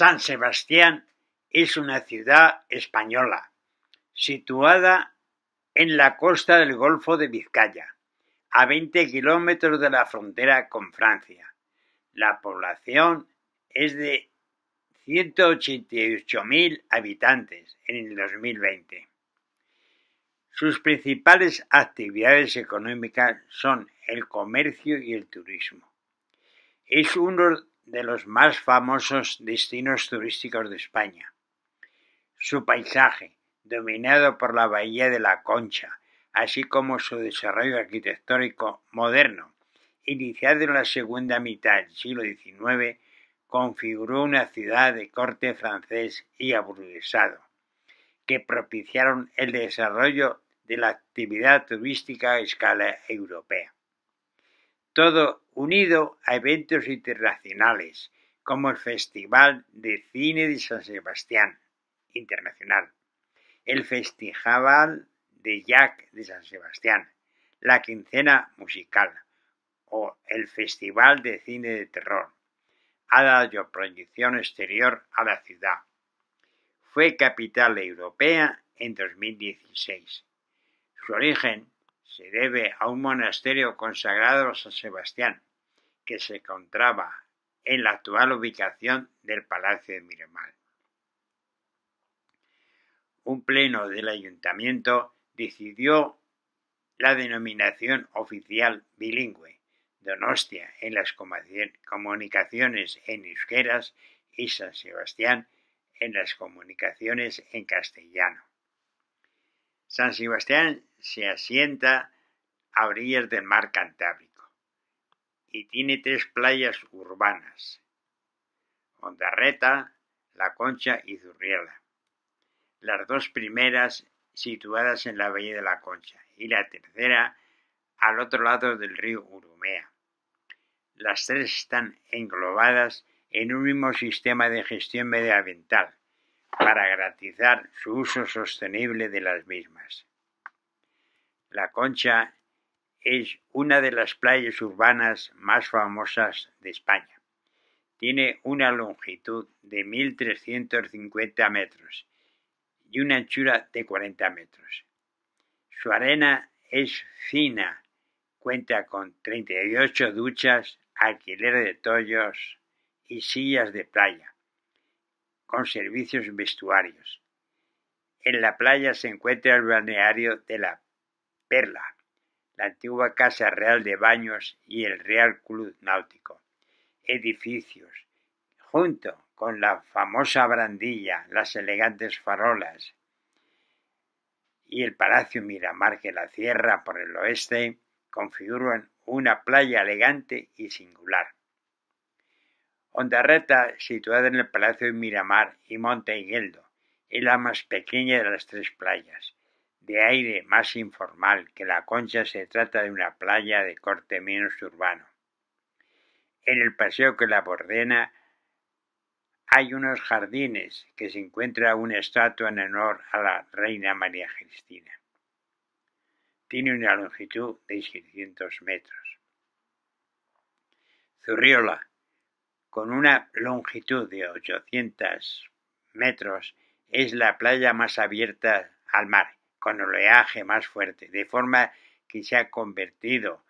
San Sebastián es una ciudad española, situada en la costa del Golfo de Vizcaya, a 20 kilómetros de la frontera con Francia. La población es de 188.000 habitantes en el 2020. Sus principales actividades económicas son el comercio y el turismo. Es uno de los más famosos destinos turísticos de España. Su paisaje, dominado por la Bahía de la Concha, así como su desarrollo arquitectónico moderno, iniciado en la segunda mitad del siglo XIX, configuró una ciudad de corte francés y aburguesado, que propiciaron el desarrollo de la actividad turística a escala europea. Todo unido a eventos internacionales como el Festival de Cine de San Sebastián Internacional, el Festival de Jack de San Sebastián, la Quincena Musical o el Festival de Cine de Terror. Ha dado proyección exterior a la ciudad. Fue capital europea en 2016. Su origen se debe a un monasterio consagrado a San Sebastián, que se encontraba en la actual ubicación del Palacio de Miramar. Un pleno del ayuntamiento decidió la denominación oficial bilingüe, Donostia en las comunicaciones en Euskeras y San Sebastián en las comunicaciones en castellano. San Sebastián se asienta a orillas del mar Cantabria y tiene tres playas urbanas, Ondarreta, La Concha y Zurriela. Las dos primeras situadas en la Bahía de la Concha y la tercera al otro lado del río Urumea. Las tres están englobadas en un mismo sistema de gestión medioambiental para garantizar su uso sostenible de las mismas. La Concha es una de las playas urbanas más famosas de España. Tiene una longitud de 1.350 metros y una anchura de 40 metros. Su arena es fina, cuenta con 38 duchas, alquiler de tollos y sillas de playa, con servicios vestuarios. En la playa se encuentra el balneario de la Perla, la antigua Casa Real de Baños y el Real Club Náutico. Edificios, junto con la famosa brandilla, las elegantes farolas y el Palacio Miramar que la cierra por el oeste, configuran una playa elegante y singular. Ondarreta, situada en el Palacio de Miramar y Monte es la más pequeña de las tres playas de aire más informal que la concha se trata de una playa de corte menos urbano. En el paseo que la bordena hay unos jardines que se encuentra una estatua en honor a la reina María Cristina. Tiene una longitud de 600 metros. Zurriola, con una longitud de 800 metros, es la playa más abierta al mar con oleaje más fuerte, de forma que se ha convertido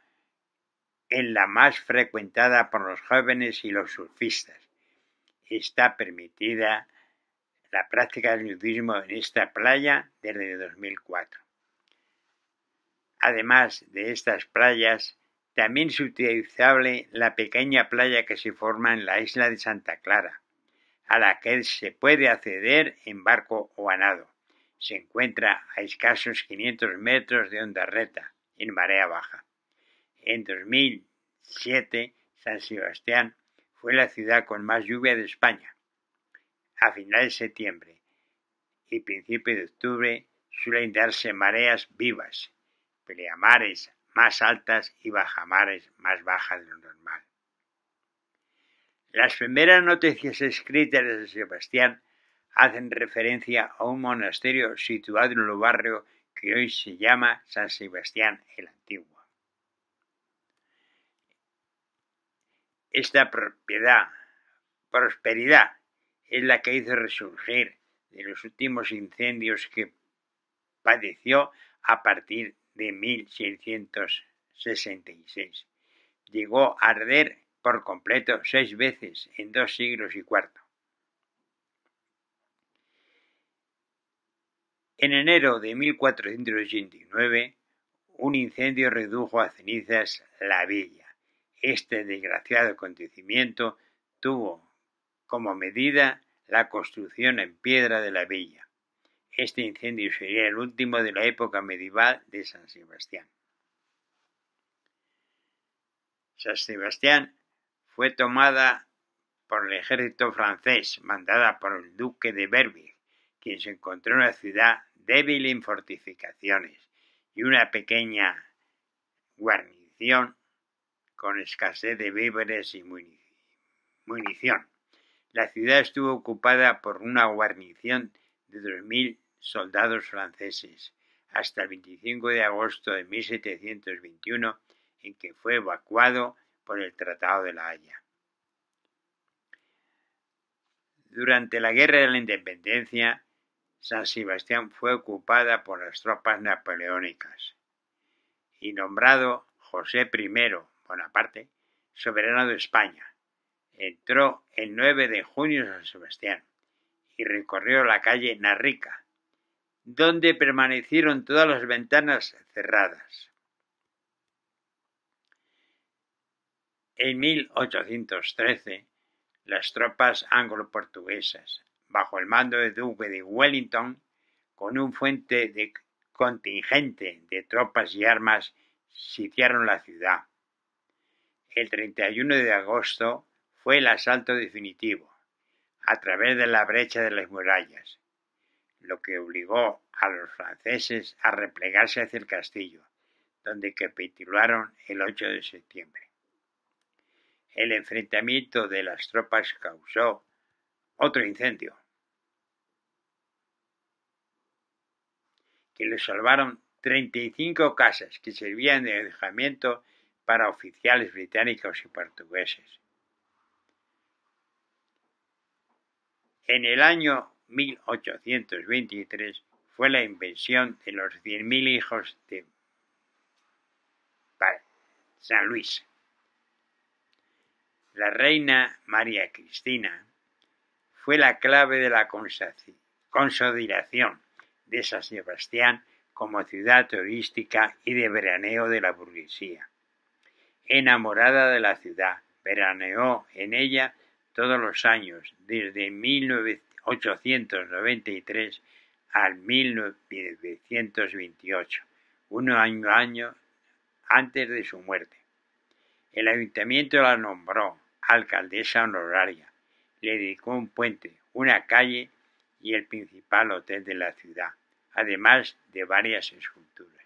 en la más frecuentada por los jóvenes y los surfistas. Está permitida la práctica del nudismo en esta playa desde 2004. Además de estas playas, también es utilizable la pequeña playa que se forma en la isla de Santa Clara, a la que se puede acceder en barco o a nado se encuentra a escasos 500 metros de onda reta, en marea baja. En 2007, San Sebastián fue la ciudad con más lluvia de España. A finales de septiembre y principios de octubre suelen darse mareas vivas, peleamares más altas y bajamares más bajas de lo normal. Las primeras noticias escritas de San Sebastián hacen referencia a un monasterio situado en el barrio que hoy se llama San Sebastián el Antiguo. Esta propiedad, prosperidad, es la que hizo resurgir de los últimos incendios que padeció a partir de 1666. Llegó a arder por completo seis veces en dos siglos y cuarto. En enero de 1489, un incendio redujo a cenizas la villa. Este desgraciado acontecimiento tuvo como medida la construcción en piedra de la villa. Este incendio sería el último de la época medieval de San Sebastián. San Sebastián fue tomada por el ejército francés, mandada por el duque de Berwick, quien se encontró en la ciudad débil en fortificaciones y una pequeña guarnición con escasez de víveres y munición. La ciudad estuvo ocupada por una guarnición de 2.000 soldados franceses hasta el 25 de agosto de 1721, en que fue evacuado por el Tratado de la Haya. Durante la Guerra de la Independencia, San Sebastián fue ocupada por las tropas napoleónicas y nombrado José I Bonaparte soberano de España. Entró el 9 de junio en San Sebastián y recorrió la calle Narrica, donde permanecieron todas las ventanas cerradas. En 1813, las tropas anglo-portuguesas bajo el mando del duque de Wellington, con un fuente de contingente de tropas y armas, sitiaron la ciudad. El 31 de agosto fue el asalto definitivo, a través de la brecha de las murallas, lo que obligó a los franceses a replegarse hacia el castillo, donde capitularon el 8 de septiembre. El enfrentamiento de las tropas causó otro incendio. Que le salvaron 35 casas que servían de alojamiento para oficiales británicos y portugueses. En el año 1823 fue la invención de los 100.000 hijos de San Luis. La reina María Cristina fue la clave de la consolidación de San Sebastián como ciudad turística y de veraneo de la burguesía. Enamorada de la ciudad, veraneó en ella todos los años, desde 1893 al 1928, uno año, año antes de su muerte. El ayuntamiento la nombró alcaldesa honoraria le dedicó un puente, una calle y el principal hotel de la ciudad, además de varias esculturas.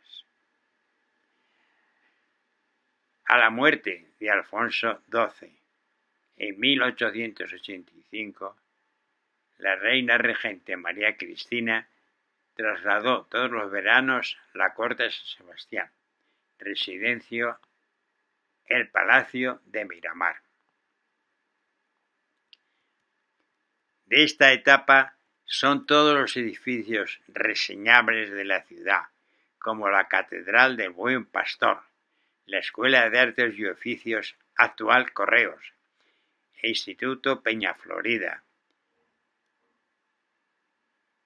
A la muerte de Alfonso XII, en 1885, la reina regente María Cristina trasladó todos los veranos la corte de San Sebastián, residencia el Palacio de Miramar. De esta etapa son todos los edificios reseñables de la ciudad, como la Catedral del Buen Pastor, la Escuela de Artes y Oficios actual Correos, e Instituto Peña Florida,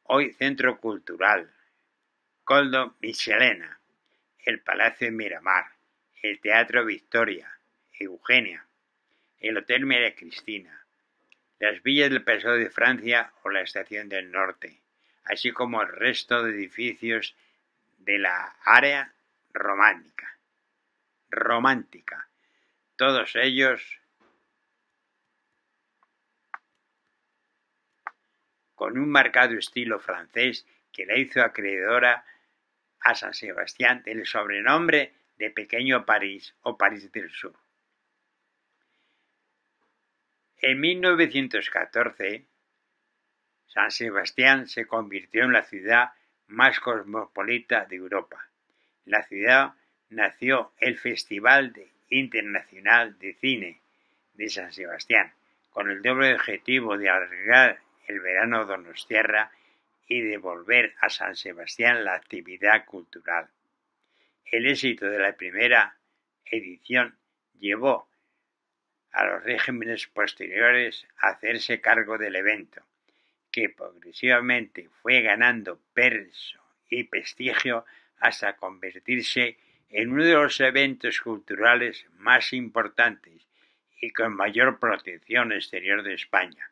hoy Centro Cultural, Coldo Michelena, el Palacio Miramar, el Teatro Victoria, Eugenia, el Hotel María Cristina, las villas del Paseo de Francia o la Estación del Norte, así como el resto de edificios de la área románica. Romántica. Todos ellos con un marcado estilo francés que la hizo acreedora a San Sebastián del sobrenombre de Pequeño París o París del Sur. En 1914, San Sebastián se convirtió en la ciudad más cosmopolita de Europa. la ciudad nació el Festival Internacional de Cine de San Sebastián, con el doble objetivo de alargar el verano donostierra y devolver a San Sebastián la actividad cultural. El éxito de la primera edición llevó a los regímenes posteriores hacerse cargo del evento, que progresivamente fue ganando peso y prestigio hasta convertirse en uno de los eventos culturales más importantes y con mayor protección exterior de España,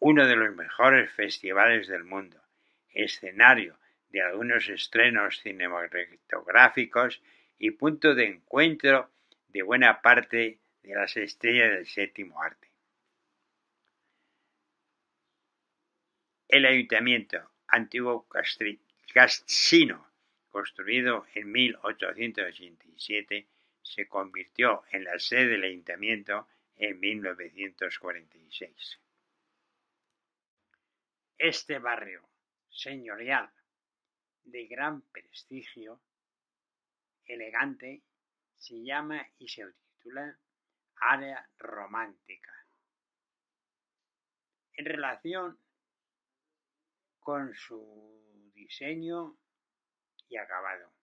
uno de los mejores festivales del mundo, escenario de algunos estrenos cinematográficos y punto de encuentro de buena parte de las estrellas del séptimo arte. El ayuntamiento antiguo Castino, construido en 1887, se convirtió en la sede del ayuntamiento en 1946. Este barrio señorial de gran prestigio, elegante, se llama y se titula área romántica. En relación con su diseño y acabado.